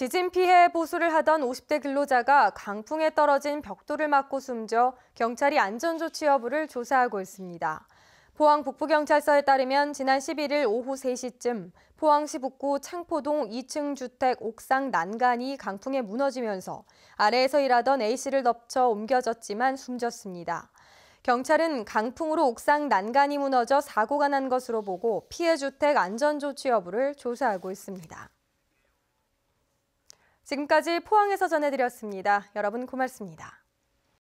지진 피해 보수를 하던 50대 근로자가 강풍에 떨어진 벽돌을 맞고 숨져 경찰이 안전조치 여부를 조사하고 있습니다. 포항 북부경찰서에 따르면 지난 11일 오후 3시쯤 포항시 북구 창포동 2층 주택 옥상 난간이 강풍에 무너지면서 아래에서 일하던 A씨를 덮쳐 옮겨졌지만 숨졌습니다. 경찰은 강풍으로 옥상 난간이 무너져 사고가 난 것으로 보고 피해 주택 안전조치 여부를 조사하고 있습니다. 지금까지 포항에서 전해드렸습니다. 여러분 고맙습니다.